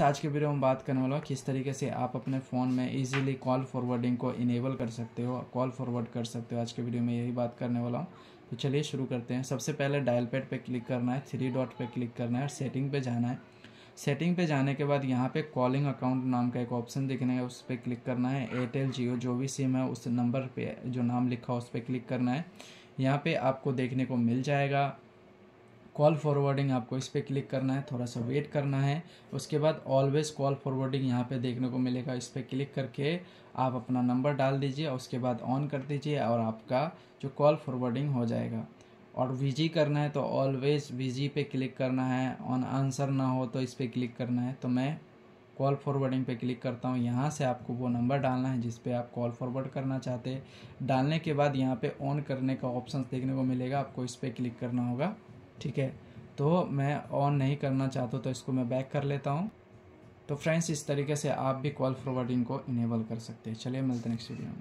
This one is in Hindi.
आज के वीडियो में बात करने वाला हूँ किस तरीके से आप अपने फ़ोन में इजीली कॉल फॉरवर्डिंग को इनेबल कर सकते हो कॉल फॉरवर्ड कर सकते हो आज के वीडियो में यही बात करने वाला हूँ तो चलिए शुरू करते हैं सबसे पहले डायल पैड पे क्लिक करना है थ्री डॉट पे क्लिक करना है और सेटिंग पे जाना है सेटिंग पे जाने के बाद यहाँ पे कॉलिंग अकाउंट नाम का एक ऑप्शन दिखने का उस पर क्लिक करना है एयरटेल जियो जो भी सिम है उस नंबर पर जो नाम लिखा उस पर क्लिक करना है यहाँ पर आपको देखने को मिल जाएगा कॉल फॉरवर्डिंग आपको इस पर क्लिक करना है थोड़ा सा वेट करना है उसके बाद ऑलवेज़ कॉल फॉरवर्डिंग यहाँ पे देखने को मिलेगा इस पर क्लिक करके आप अपना नंबर डाल दीजिए और उसके बाद ऑन कर दीजिए और आपका जो कॉल फॉरवर्डिंग हो जाएगा और वीजी करना है तो ऑलवेज़ वीजी पे क्लिक करना है ऑन आंसर ना हो तो इस पर क्लिक करना है तो मैं कॉल फॉरवर्डिंग पे क्लिक करता हूँ यहाँ से आपको वो नंबर डालना है जिस पे आप कॉल फॉरवर्ड करना चाहते हैं डालने के बाद यहाँ पे ऑन करने का ऑप्शन देखने को मिलेगा आपको इस पर क्लिक करना होगा ठीक है तो मैं ऑन नहीं करना चाहता तो इसको मैं बैक कर लेता हूँ तो फ्रेंड्स इस तरीके से आप भी कॉल फॉरवर्डिंग को इनेबल कर सकते हैं चलिए मिलते हैं नेक्स्ट वीडियो में